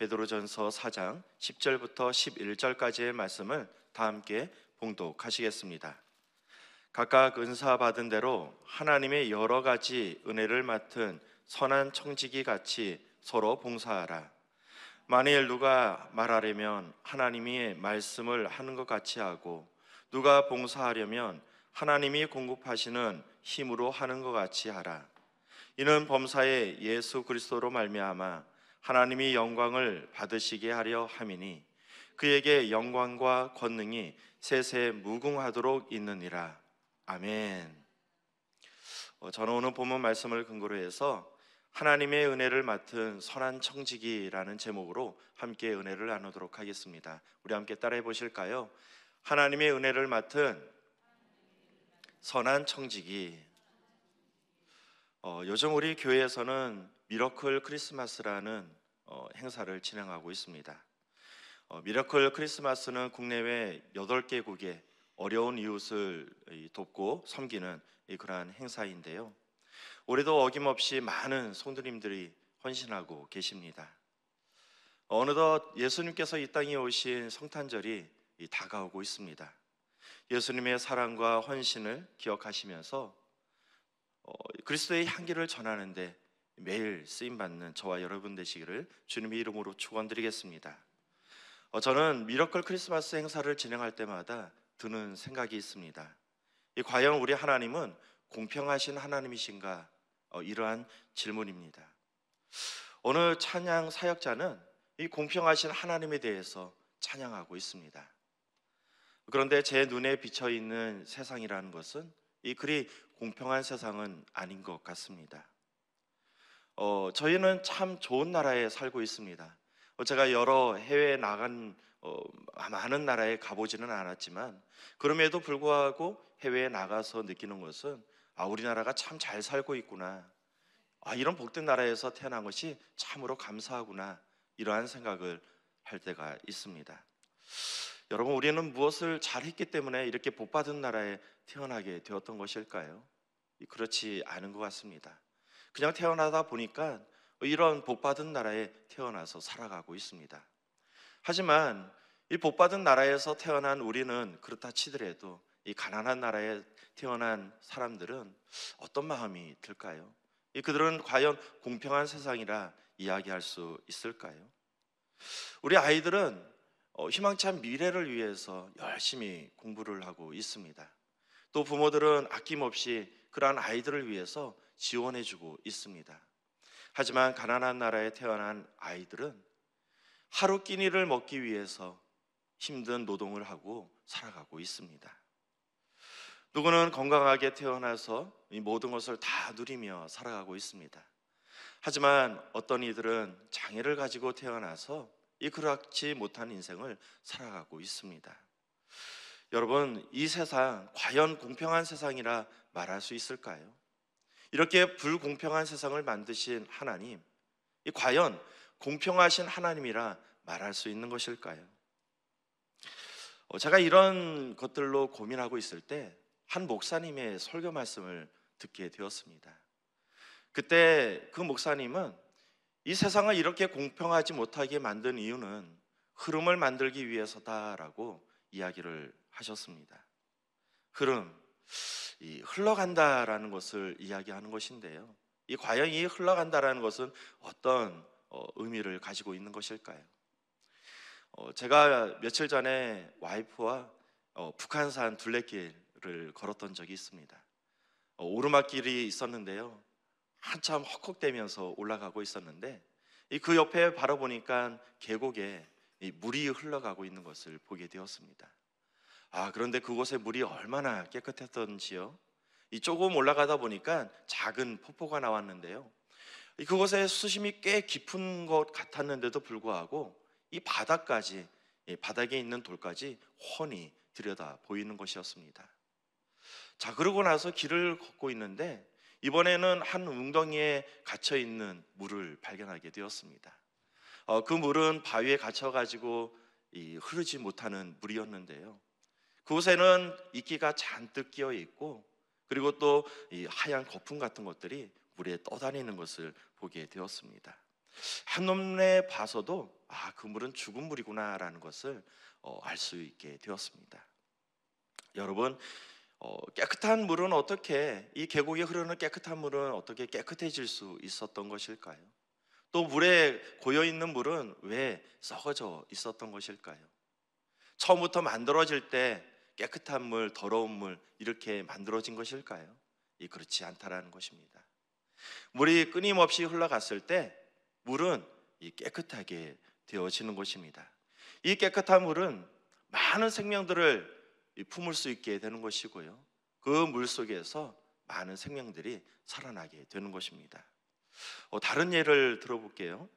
베드로전서 4장 10절부터 11절까지의 말씀을 다 함께 봉독하시겠습니다. 각각 은사 받은 대로 하나님의 여러 가지 은혜를 맡은 선한 청지기 같이 서로 봉사하라. 만일 누가 말하려면 하나님이 말씀을 하는 것 같이 하고 누가 봉사하려면 하나님이 공급하시는 힘으로 하는 것 같이 하라. 이는 범사에 예수 그리스도로 말미암아 하나님이 영광을 받으시게 하려 함이니 그에게 영광과 권능이 세세 무궁하도록 있느니라. 아멘. 어, 저는 오늘 본문 말씀을 근거로 해서 하나님의 은혜를 맡은 선한 청지기라는 제목으로 함께 은혜를 나누도록 하겠습니다. 우리 함께 따라해 보실까요? 하나님의 은혜를 맡은 선한 청지기. 어, 요즘 우리 교회에서는 미러클 크리스마스라는 어, 행사를 진행하고 있습니다. 어, 미러클 크리스마스는 국내외 8개국의 어려운 이웃을 돕고 섬기는 그러한 행사인데요. 올해도 어김없이 많은 성도님들이 헌신하고 계십니다. 어느덧 예수님께서 이 땅에 오신 성탄절이 다가오고 있습니다. 예수님의 사랑과 헌신을 기억하시면서 어, 그리스도의 향기를 전하는데 매일 쓰임 받는 저와 여러분 되시기를 주님의 이름으로 축원드리겠습니다. 어, 저는 미러클 크리스마스 행사를 진행할 때마다 드는 생각이 있습니다. 이 과연 우리 하나님은 공평하신 하나님이신가? 어, 이러한 질문입니다. 오늘 찬양 사역자는 이 공평하신 하나님에 대해서 찬양하고 있습니다. 그런데 제 눈에 비쳐 있는 세상이라는 것은 이 그리 공평한 세상은 아닌 것 같습니다. 어, 저희는 참 좋은 나라에 살고 있습니다. 어, 제가 여러 해외 나간 어, 많은 나라에 가보지는 않았지만 그럼에도 불구하고 해외에 나가서 느끼는 것은 아 우리나라가 참 잘 살고 있구나. 아 이런 복된 나라에서 태어난 것이 참으로 감사하구나. 이러한 생각을 할 때가 있습니다. 여러분 우리는 무엇을 잘했기 때문에 이렇게 복받은 나라에 태어나게 되었던 것일까요? 그렇지 않은 것 같습니다. 그냥 태어나다 보니까 이런 복받은 나라에 태어나서 살아가고 있습니다. 하지만 이 복받은 나라에서 태어난 우리는 그렇다 치더라도 이 가난한 나라에 태어난 사람들은 어떤 마음이 들까요? 그들은 과연 공평한 세상이라 이야기할 수 있을까요? 우리 아이들은 어, 희망찬 미래를 위해서 열심히 공부를 하고 있습니다. 또 부모들은 아낌없이 그러한 아이들을 위해서 지원해주고 있습니다. 하지만 가난한 나라에 태어난 아이들은 하루 끼니를 먹기 위해서 힘든 노동을 하고 살아가고 있습니다. 누구는 건강하게 태어나서 이 모든 것을 다 누리며 살아가고 있습니다. 하지만 어떤 이들은 장애를 가지고 태어나서 이 그렇지 못한 인생을 살아가고 있습니다. 여러분, 이 세상 과연 공평한 세상이라 말할 수 있을까요? 이렇게 불공평한 세상을 만드신 하나님, 이 과연 공평하신 하나님이라 말할 수 있는 것일까요? 어, 제가 이런 것들로 고민하고 있을 때 한 목사님의 설교 말씀을 듣게 되었습니다. 그때 그 목사님은 이 세상을 이렇게 공평하지 못하게 만든 이유는 흐름을 만들기 위해서다라고 이야기를 하셨습니다. 흐름, 흘러간다라는 것을 이야기하는 것인데요. 이 과연 이 흘러간다라는 것은 어떤 어, 의미를 가지고 있는 것일까요? 어, 제가 며칠 전에 와이프와 어, 북한산 둘레길을 걸었던 적이 있습니다. 오르막길이 있었는데요. 한참 헉헉대면서 올라가고 있었는데 그 옆에 바라보니까 계곡에 물이 흘러가고 있는 것을 보게 되었습니다. 아, 그런데 그곳의 물이 얼마나 깨끗했던지요. 이 조금 올라가다 보니까 작은 폭포가 나왔는데요. 그곳에 수심이 꽤 깊은 것 같았는데도 불구하고 이 바닥까지 이 바닥에 있는 돌까지 훤히 들여다 보이는 것이었습니다. 자, 그러고 나서 길을 걷고 있는데 이번에는 한 웅덩이에 갇혀 있는 물을 발견하게 되었습니다. 어, 그 물은 바위에 갇혀 가지고 흐르지 못하는 물이었는데요. 그곳에는 이끼가 잔뜩 끼어 있고 그리고 또 이 하얀 거품 같은 것들이 물에 떠다니는 것을 보게 되었습니다. 한눈에 봐서도 아, 그 물은 죽은 물이구나라는 것을 어, 알수 있게 되었습니다. 여러분, 어, 깨끗한 물은 어떻게 이 계곡에 흐르는 깨끗한 물은 어떻게 깨끗해질 수 있었던 것일까요? 또 물에 고여 있는 물은 왜 썩어져 있었던 것일까요? 처음부터 만들어질 때 깨끗한 물, 더러운 물 이렇게 만들어진 것일까요? 이 그렇지 않다라는 것입니다. 물이 끊임없이 흘러갔을 때 물은 이 깨끗하게 되어지는 것입니다. 이 깨끗한 물은 많은 생명들을 품을 수 있게 되는 것이고요. 그 물 속에서 많은 생명들이 살아나게 되는 것입니다. 어, 다른 예를 들어볼게요.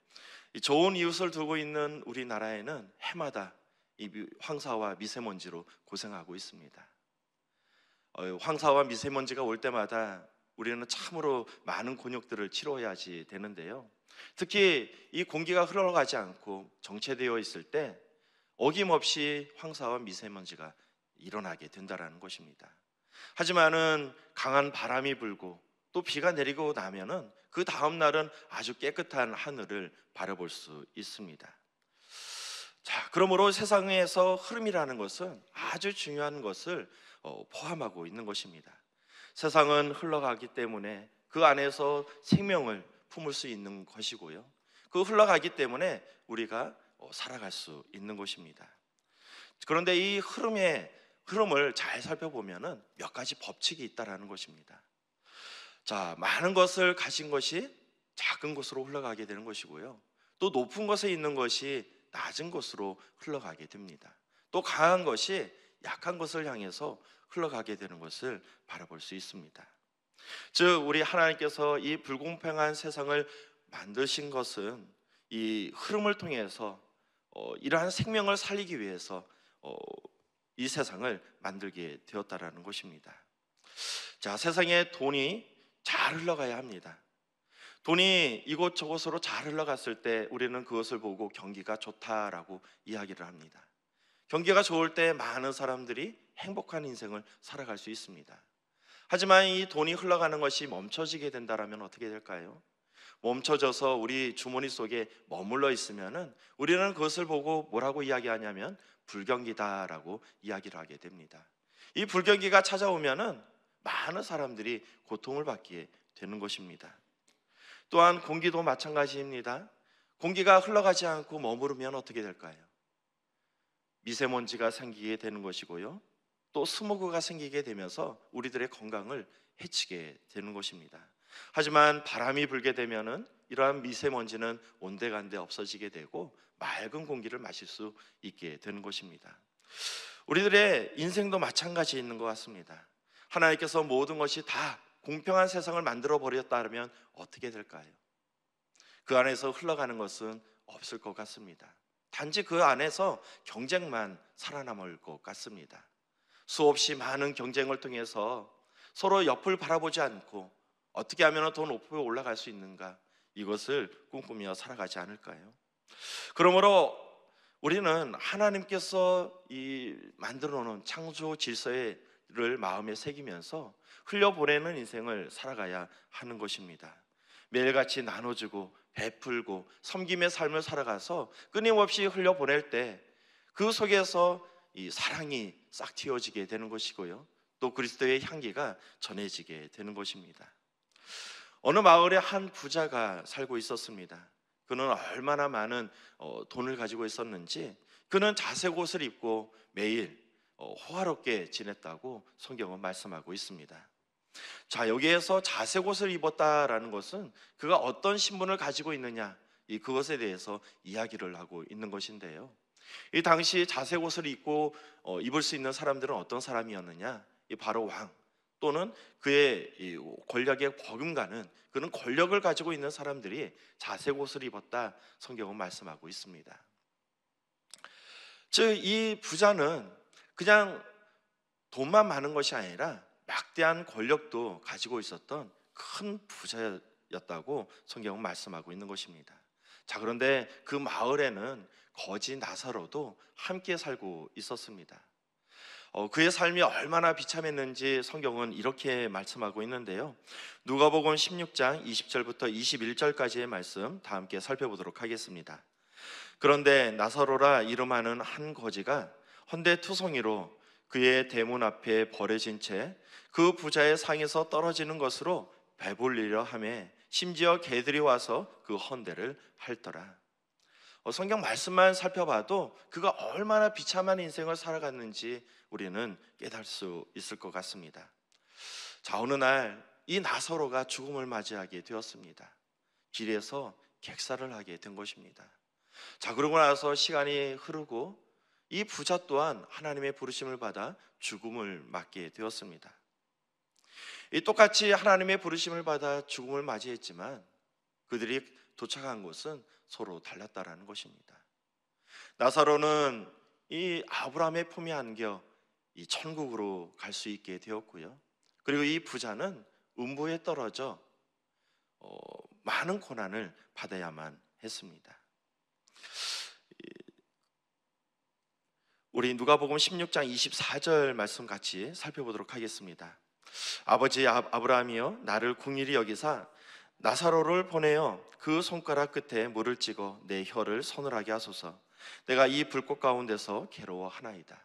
좋은 이웃을 두고 있는 우리나라에는 해마다 이 황사와 미세먼지로 고생하고 있습니다. 어, 황사와 미세먼지가 올 때마다 우리는 참으로 많은 곤욕들을 치러야지 되는데요. 특히 이 공기가 흘러가지 않고 정체되어 있을 때 어김없이 황사와 미세먼지가 일어나게 된다라는 것입니다. 하지만은 강한 바람이 불고 또 비가 내리고 나면은 그 다음 날은 아주 깨끗한 하늘을 바라볼 수 있습니다. 자, 그러므로 세상에서 흐름이라는 것은 아주 중요한 것을 어, 포함하고 있는 것입니다. 세상은 흘러가기 때문에 그 안에서 생명을 품을 수 있는 것이고요. 그 흘러가기 때문에 우리가 어, 살아갈 수 있는 것입니다. 그런데 이 흐름의 흐름을 잘 살펴보면은 몇 가지 법칙이 있다라는 것입니다. 자, 많은 것을 가진 것이 작은 것으로 흘러가게 되는 것이고요. 또 높은 것에 있는 것이 낮은 곳으로 흘러가게 됩니다. 또 강한 것이 약한 것을 향해서 흘러가게 되는 것을 바라볼 수 있습니다. 즉 우리 하나님께서 이 불공평한 세상을 만드신 것은 이 흐름을 통해서 어, 이러한 생명을 살리기 위해서 어, 이 세상을 만들게 되었다라는 것입니다. 자, 세상에 돈이 잘 흘러가야 합니다. 돈이 이곳저곳으로 잘 흘러갔을 때 우리는 그것을 보고 경기가 좋다라고 이야기를 합니다. 경기가 좋을 때 많은 사람들이 행복한 인생을 살아갈 수 있습니다. 하지만 이 돈이 흘러가는 것이 멈춰지게 된다라면 어떻게 될까요? 멈춰져서 우리 주머니 속에 머물러 있으면은 우리는 그것을 보고 뭐라고 이야기하냐면 불경기다라고 이야기를 하게 됩니다. 이 불경기가 찾아오면은 많은 사람들이 고통을 받게 되는 것입니다. 또한 공기도 마찬가지입니다. 공기가 흘러가지 않고 머무르면 어떻게 될까요? 미세먼지가 생기게 되는 것이고요. 또 스모그가 생기게 되면서 우리들의 건강을 해치게 되는 것입니다. 하지만 바람이 불게 되면은 이러한 미세먼지는 온데간데 없어지게 되고 맑은 공기를 마실 수 있게 되는 것입니다. 우리들의 인생도 마찬가지 있는 것 같습니다. 하나님께서 모든 것이 다 공평한 세상을 만들어 버렸다면 어떻게 될까요? 그 안에서 흘러가는 것은 없을 것 같습니다. 단지 그 안에서 경쟁만 살아남을 것 같습니다. 수없이 많은 경쟁을 통해서 서로 옆을 바라보지 않고 어떻게 하면 더 높이 올라갈 수 있는가 이것을 꿈꾸며 살아가지 않을까요? 그러므로 우리는 하나님께서 이 만들어 놓은 창조 질서에 를 마음에 새기면서 흘려보내는 인생을 살아가야 하는 것입니다. 매일같이 나눠주고 베풀고 섬김의 삶을 살아가서 끊임없이 흘려보낼 때 그 속에서 이 사랑이 싹 튀어지게 되는 것이고요. 또 그리스도의 향기가 전해지게 되는 것입니다. 어느 마을에 한 부자가 살고 있었습니다. 그는 얼마나 많은 어, 돈을 가지고 있었는지 그는 자색 옷을 입고 매일 어, 호화롭게 지냈다고 성경은 말씀하고 있습니다. 자, 여기에서 자색 옷을 입었다라는 것은 그가 어떤 신분을 가지고 있느냐, 이 그것에 대해서 이야기를 하고 있는 것인데요. 이 당시 자색 옷을 입고 어, 입을 수 있는 사람들은 어떤 사람이었느냐? 이 바로 왕 또는 그의 이 권력에 버금가는 그런 권력을 가지고 있는 사람들이 자색 옷을 입었다 성경은 말씀하고 있습니다. 즉 이 부자는 그냥 돈만 많은 것이 아니라 막대한 권력도 가지고 있었던 큰 부자였다고 성경은 말씀하고 있는 것입니다. 자, 그런데 그 마을에는 거지 나사로도 함께 살고 있었습니다. 어, 그의 삶이 얼마나 비참했는지 성경은 이렇게 말씀하고 있는데요. 누가복음 16장 20절부터 21절까지의 말씀 다 함께 살펴보도록 하겠습니다. 그런데 나사로라 이름하는 한 거지가 헌데 투성이로 그의 대문 앞에 버려진 채 그 부자의 상에서 떨어지는 것으로 배불리려 함에 심지어 개들이 와서 그 헌대를 핥더라. 어, 성경 말씀만 살펴봐도 그가 얼마나 비참한 인생을 살아갔는지 우리는 깨달을 수 있을 것 같습니다. 자, 어느 날 이나서로가 죽음을 맞이하게 되었습니다. 길에서 객사를 하게 된 것입니다. 자, 그러고 나서 시간이 흐르고 이 부자 또한 하나님의 부르심을 받아 죽음을 맞게 되었습니다. 똑같이 하나님의 부르심을 받아 죽음을 맞이했지만 그들이 도착한 곳은 서로 달랐다라는 것입니다. 나사로는 이 아브라함의 품에 안겨 이 천국으로 갈 수 있게 되었고요. 그리고 이 부자는 음부에 떨어져 어, 많은 고난을 받아야만 했습니다. 우리 누가복음 16장 24절 말씀 같이 살펴보도록 하겠습니다. 아버지 아브라함이여 나를 궁일이 여기사 나사로를 보내어 그 손가락 끝에 물을 찍어 내 혀를 서늘하게 하소서. 내가 이 불꽃 가운데서 괴로워하나이다.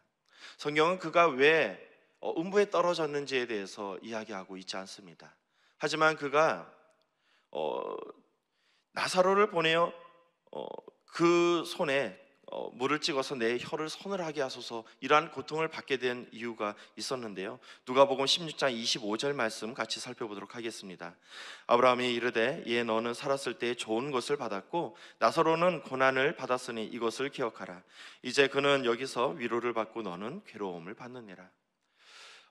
성경은 그가 왜 어, 음부에 떨어졌는지에 대해서 이야기하고 있지 않습니다. 하지만 그가 어, 나사로를 보내어 어, 그 손에 어, 물을 찍어서 내 혀를 서늘하게 하소서 이러한 고통을 받게 된 이유가 있었는데요. 누가복음 16장 25절 말씀 같이 살펴보도록 하겠습니다. 아브라함이 이르되 예 너는 살았을 때 좋은 것을 받았고 나사로는 고난을 받았으니 이것을 기억하라. 이제 그는 여기서 위로를 받고 너는 괴로움을 받느니라.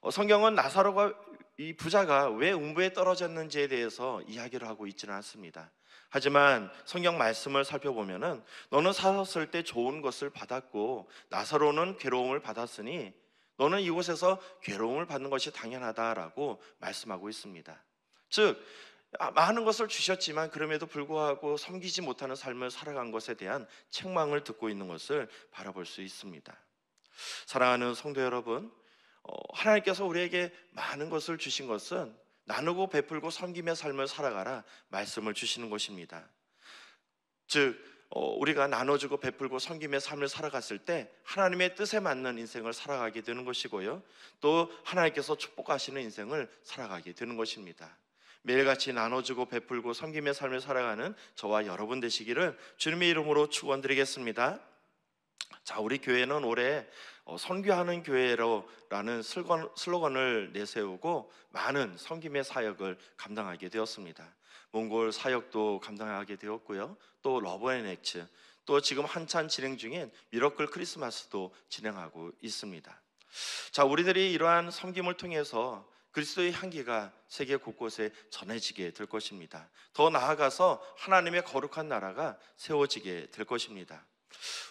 어, 성경은 나사로가 이 부자가 왜 음부에 떨어졌는지에 대해서 이야기를 하고 있지는 않습니다. 하지만 성경 말씀을 살펴보면은 너는 사셨을때 좋은 것을 받았고 나사로는 괴로움을 받았으니 너는 이곳에서 괴로움을 받는 것이 당연하다라고 말씀하고 있습니다. 즉 아, 많은 것을 주셨지만 그럼에도 불구하고 섬기지 못하는 삶을 살아간 것에 대한 책망을 듣고 있는 것을 바라볼 수 있습니다. 사랑하는 성도 여러분, 어, 하나님께서 우리에게 많은 것을 주신 것은 나누고 베풀고 섬기며 삶을 살아가라 말씀을 주시는 것입니다. 즉 어, 우리가 나눠주고 베풀고 섬김의 삶을 살아갔을 때 하나님의 뜻에 맞는 인생을 살아가게 되는 것이고요. 또 하나님께서 축복하시는 인생을 살아가게 되는 것입니다. 매일같이 나눠주고 베풀고 섬김의 삶을 살아가는 저와 여러분 되시기를 주님의 이름으로 축원드리겠습니다. 자, 우리 교회는 올해 어, 선교하는 교회로라는 슬로건, 을 내세우고 많은 성김의 사역을 감당하게 되었습니다. 몽골 사역도 감당하게 되었고요. 또 러브앤액츠, 또 지금 한참 진행 중인 미러클 크리스마스도 진행하고 있습니다. 자, 우리들이 이러한 섬김을 통해서 그리스도의 향기가 세계 곳곳에 전해지게 될 것입니다. 더 나아가서 하나님의 거룩한 나라가 세워지게 될 것입니다.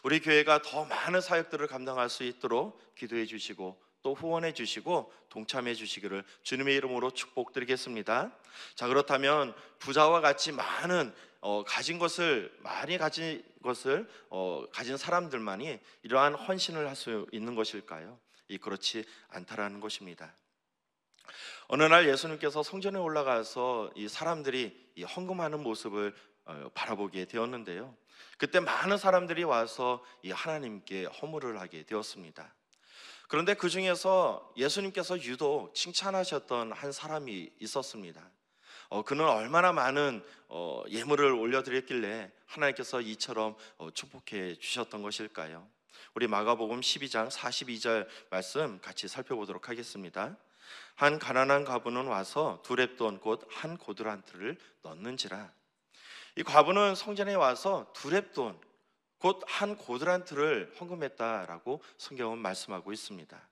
우리 교회가 더 많은 사역들을 감당할 수 있도록 기도해 주시고 또 후원해 주시고 동참해 주시기를 주님의 이름으로 축복드리겠습니다. 자 그렇다면 부자와 같이 많은 어, 가진 것을 많이 가진 것을 어, 가진 사람들만이 이러한 헌신을 할 수 있는 것일까요? 이 그렇지 않다라는 것입니다. 어느 날 예수님께서 성전에 올라가서 이 사람들이 이 헌금하는 모습을 어, 바라보게 되었는데요. 그때 많은 사람들이 와서 이 하나님께 허물을 하게 되었습니다. 그런데 그 중에서 예수님께서 유독 칭찬하셨던 한 사람이 있었습니다. 어, 그는 얼마나 많은 어, 예물을 올려드렸길래 하나님께서 이처럼 어, 축복해 주셨던 것일까요? 우리 마가복음 12장 42절 말씀 같이 살펴보도록 하겠습니다. 한 가난한 가부는 와서 두 랩돈 곧 한 고드란트를 넣는지라 이 과부는 성전에 와서 두랩돈 곧 한 고드란트를 헌금했다라고 성경은 말씀하고 있습니다.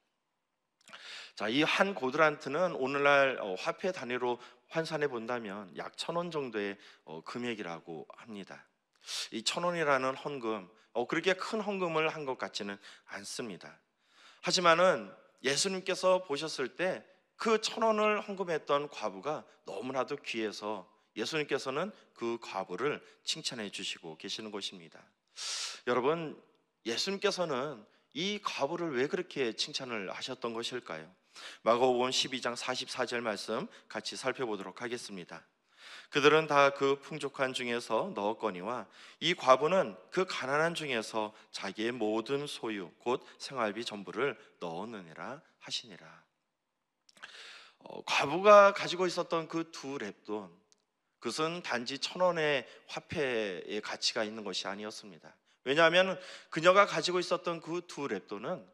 자, 이 한 고드란트는 오늘날 어, 화폐 단위로 환산해 본다면 약 천 원 정도의 어, 금액이라고 합니다. 이 천 원이라는 헌금, 어, 그렇게 큰 헌금을 한 것 같지는 않습니다. 하지만은 예수님께서 보셨을 때 그 천 원을 헌금했던 과부가 너무나도 귀해서 예수님께서는 그 과부를 칭찬해 주시고 계시는 것입니다. 여러분, 예수님께서는 이 과부를 왜 그렇게 칭찬을 하셨던 것일까요? 마가복음 12장 44절 말씀 같이 살펴보도록 하겠습니다. 그들은 다 그 풍족한 중에서 넣었거니와 이 과부는 그 가난한 중에서 자기의 모든 소유 곧 생활비 전부를 넣었느니라 하시니라. 어, 과부가 가지고 있었던 그두 랩돈 그것은 단지 천 원의 화폐의 가치가 있는 것이 아니었습니다. 왜냐하면 그녀가 가지고 있었던 그 두 랩돈은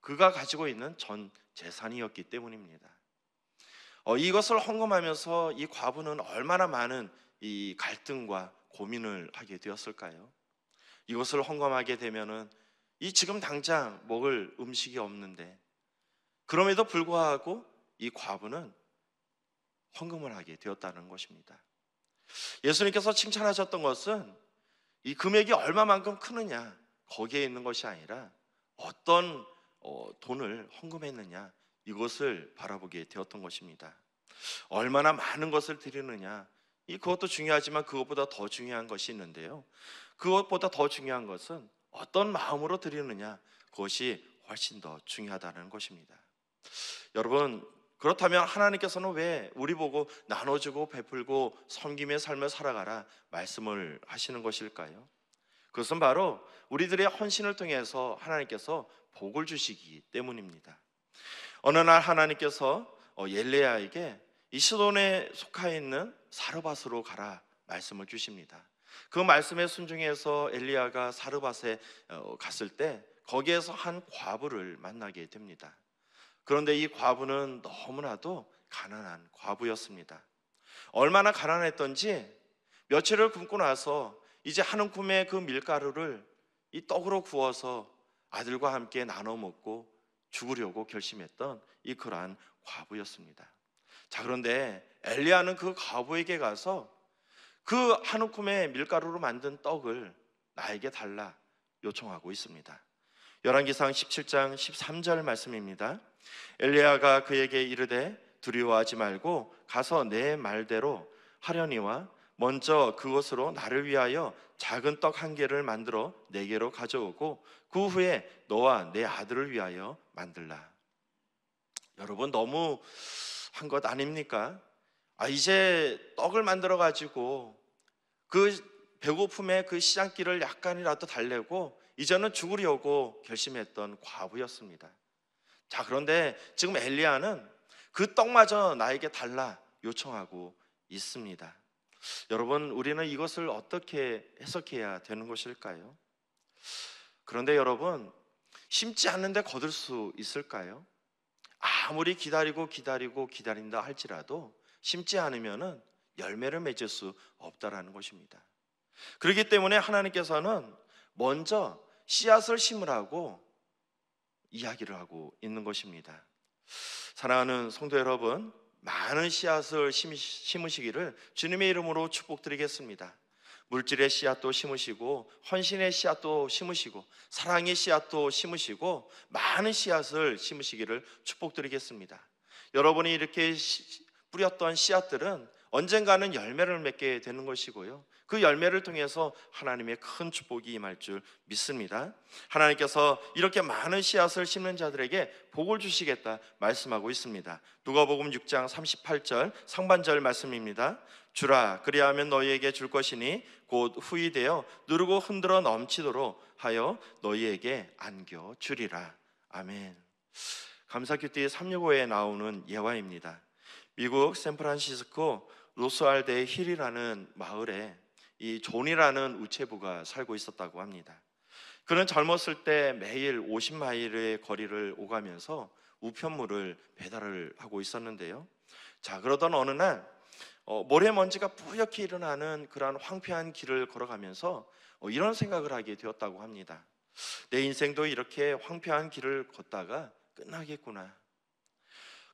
그가 가지고 있는 전 재산이었기 때문입니다. 어, 이것을 헌금하면서 이 과부는 얼마나 많은 이 갈등과 고민을 하게 되었을까요? 이것을 헌금하게 되면은 이 지금 당장 먹을 음식이 없는데 그럼에도 불구하고 이 과부는 헌금을 하게 되었다는 것입니다. 예수님께서 칭찬하셨던 것은 이 금액이 얼마만큼 크느냐 거기에 있는 것이 아니라 어떤 어, 돈을 헌금했느냐 이것을 바라보게 되었던 것입니다. 얼마나 많은 것을 드리느냐 이 그것도 중요하지만 그것보다 더 중요한 것이 있는데요. 그것보다 더 중요한 것은 어떤 마음으로 드리느냐 그것이 훨씬 더 중요하다는 것입니다. 여러분 그렇다면 하나님께서는 왜 우리 보고 나눠주고 베풀고 섬김의 삶을 살아가라 말씀을 하시는 것일까요? 그것은 바로 우리들의 헌신을 통해서 하나님께서 복을 주시기 때문입니다. 어느 날 하나님께서 옐레야에게 어, 이 시돈에 속해 있는 사르밧으로 가라 말씀을 주십니다. 그 말씀에 순종해서 엘리야가 사르밧에 어, 갔을 때 거기에서 한 과부를 만나게 됩니다. 그런데 이 과부는 너무나도 가난한 과부였습니다. 얼마나 가난했던지 며칠을 굶고 나서 이제 한움 꿈에 그 밀가루를 이 떡으로 구워서 아들과 함께 나눠 먹고 죽으려고 결심했던 이 그러한 과부였습니다. 자 그런데 엘리야는 그 과부에게 가서 그 한움 꿈에 밀가루로 만든 떡을 나에게 달라 요청하고 있습니다. 열왕기상 17장 13절 말씀입니다. 엘리야가 그에게 이르되 두려워하지 말고 가서 내 말대로 하려니와 먼저 그곳으로 나를 위하여 작은 떡 한 개를 만들어 내게로 가져오고 그 후에 너와 내 아들을 위하여 만들라. 여러분 너무 한 것 아닙니까? 아 이제 떡을 만들어 가지고 그 배고픔의 그 시장길을 약간이라도 달래고 이제는 죽으려고 결심했던 과부였습니다. 자, 그런데 지금 엘리야는 그 떡마저 나에게 달라 요청하고 있습니다. 여러분, 우리는 이것을 어떻게 해석해야 되는 것일까요? 그런데 여러분, 심지 않는데 거둘 수 있을까요? 아무리 기다리고 기다리고 기다린다 할지라도 심지 않으면은 열매를 맺을 수 없다라는 것입니다. 그렇기 때문에 하나님께서는 먼저 씨앗을 심으라고 이야기를 하고 있는 것입니다. 사랑하는 성도 여러분, 많은 씨앗을 심으시기를 주님의 이름으로 축복드리겠습니다. 물질의 씨앗도 심으시고 헌신의 씨앗도 심으시고 사랑의 씨앗도 심으시고 많은 씨앗을 심으시기를 축복드리겠습니다. 여러분이 이렇게 뿌렸던 씨앗들은 언젠가는 열매를 맺게 되는 것이고요. 그 열매를 통해서 하나님의 큰 축복이 임할 줄 믿습니다. 하나님께서 이렇게 많은 씨앗을 심는 자들에게 복을 주시겠다 말씀하고 있습니다. 누가복음 6장 38절 상반절 말씀입니다. 주라 그리하면 너희에게 줄 것이니 곧 후이 되어 누르고 흔들어 넘치도록 하여 너희에게 안겨 주리라. 아멘. 감사 큐티 365에 나오는 예화입니다. 미국 샌프란시스코 로스알데 힐이라는 마을에 이 존이라는 우체부가 살고 있었다고 합니다. 그는 젊었을 때 매일 50마일의 거리를 오가면서 우편물을 배달을 하고 있었는데요. 자, 그러던 어느 날 어, 모래먼지가 뿌옇게 일어나는 그러한 황폐한 길을 걸어가면서 어, 이런 생각을 하게 되었다고 합니다. 내 인생도 이렇게 황폐한 길을 걷다가 끝나겠구나.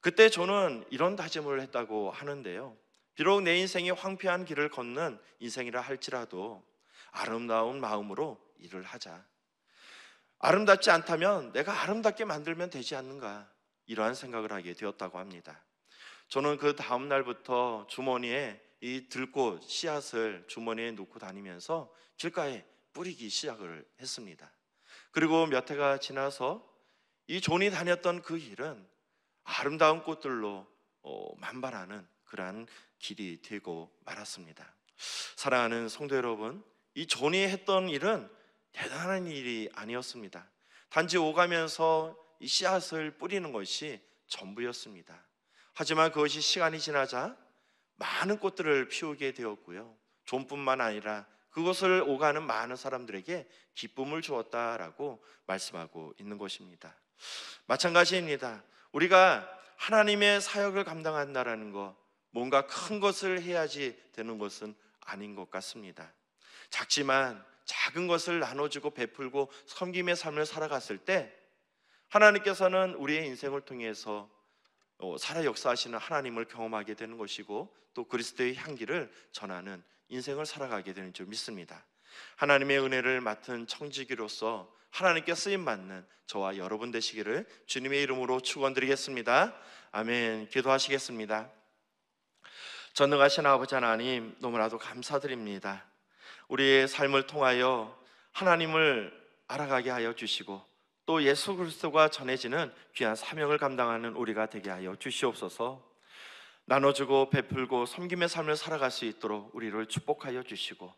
그때 저는 이런 다짐을 했다고 하는데요. 비록 내 인생이 황폐한 길을 걷는 인생이라 할지라도 아름다운 마음으로 일을 하자. 아름답지 않다면 내가 아름답게 만들면 되지 않는가. 이러한 생각을 하게 되었다고 합니다. 저는 그 다음 날부터 주머니에 이 들꽃 씨앗을 주머니에 놓고 다니면서 길가에 뿌리기 시작을 했습니다. 그리고 몇 해가 지나서 이 존이 다녔던 그 일은 아름다운 꽃들로 어, 만발하는 그러한 길이 되고 말았습니다. 사랑하는 성도 여러분, 이 존이 했던 일은 대단한 일이 아니었습니다. 단지 오가면서 이 씨앗을 뿌리는 것이 전부였습니다. 하지만 그것이 시간이 지나자 많은 꽃들을 피우게 되었고요. 존뿐만 아니라 그것을 오가는 많은 사람들에게 기쁨을 주었다라고 말씀하고 있는 것입니다. 마찬가지입니다. 우리가 하나님의 사역을 감당한다라는 것, 뭔가 큰 것을 해야지 되는 것은 아닌 것 같습니다. 작지만 작은 것을 나눠주고 베풀고 섬김의 삶을 살아갔을 때 하나님께서는 우리의 인생을 통해서 어, 살아 역사하시는 하나님을 경험하게 되는 것이고 또 그리스도의 향기를 전하는 인생을 살아가게 되는 줄 믿습니다. 하나님의 은혜를 맡은 청지기로서 하나님께 쓰임 받는 저와 여러분 되시기를 주님의 이름으로 축원드리겠습니다. 아멘. 기도하시겠습니다. 전능하신 아버지 하나님 너무나도 감사드립니다. 우리의 삶을 통하여 하나님을 알아가게 하여 주시고 또 예수 그리스도가 전해지는 귀한 사명을 감당하는 우리가 되게 하여 주시옵소서. 나눠주고 베풀고 섬김의 삶을 살아갈 수 있도록 우리를 축복하여 주시고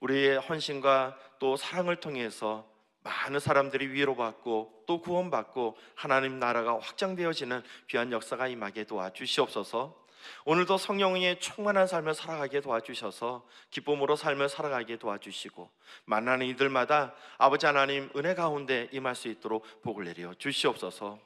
우리의 헌신과 또 사랑을 통해서 많은 사람들이 위로받고 또 구원받고 하나님 나라가 확장되어지는 귀한 역사가 임하게 도와주시옵소서. 오늘도 성령의 충만한 삶을 살아가게 도와주셔서 기쁨으로 삶을 살아가게 도와주시고 만나는 이들마다 아버지 하나님 은혜 가운데 임할 수 있도록 복을 내려 주시옵소서.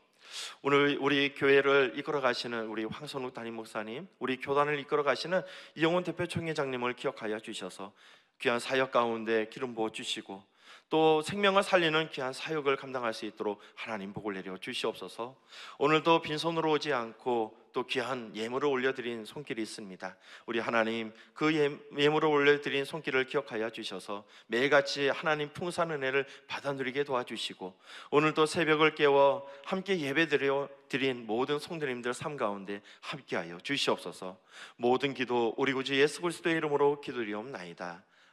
오늘 우리 교회를 이끌어 가시는 우리 황선욱 담임 목사님, 우리 교단을 이끌어 가시는 이영훈 대표 총회장님을 기억하여 주셔서 귀한 사역 가운데 기름 부어 주시고 또 생명을 살리는 귀한 사역을 감당할 수 있도록 하나님 복을 내려 주시옵소서. 오늘도 빈손으로 오지 않고 또 귀한 예물을 올려드린 손길이 있습니다. 우리 하나님 그 예, 예물을 올려드린 손길을 기억하여 주셔서 매일같이 하나님 풍산 은혜를 받아 누리게 도와주시고 오늘도 새벽을 깨워 함께 예배드려 드린 모든 성도님들 삶 가운데 함께하여 주시옵소서. 모든 기도 우리 구주 예수 그리스도의 이름으로 기도드리옵나이다.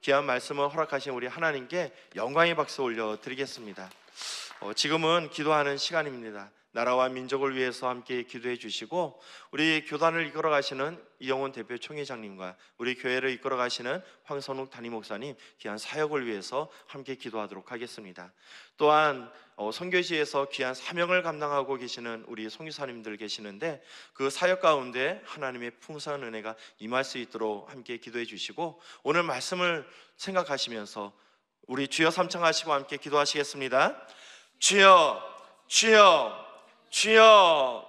귀한 말씀을 허락하신 우리 하나님께 영광의 박수 올려드리겠습니다. 어, 지금은 기도하는 시간입니다. 나라와 민족을 위해서 함께 기도해 주시고 우리 교단을 이끌어 가시는 이영훈 대표 총회장님과 우리 교회를 이끌어 가시는 황선욱 담임 목사님 귀한 사역을 위해서 함께 기도하도록 하겠습니다. 또한 어, 선교지에서 귀한 사명을 감당하고 계시는 우리 송유사님들 계시는데 그 사역 가운데 하나님의 풍성한 은혜가 임할 수 있도록 함께 기도해 주시고 오늘 말씀을 생각하시면서 우리 주여 삼창하시고 함께 기도하시겠습니다. 주여 주여 주여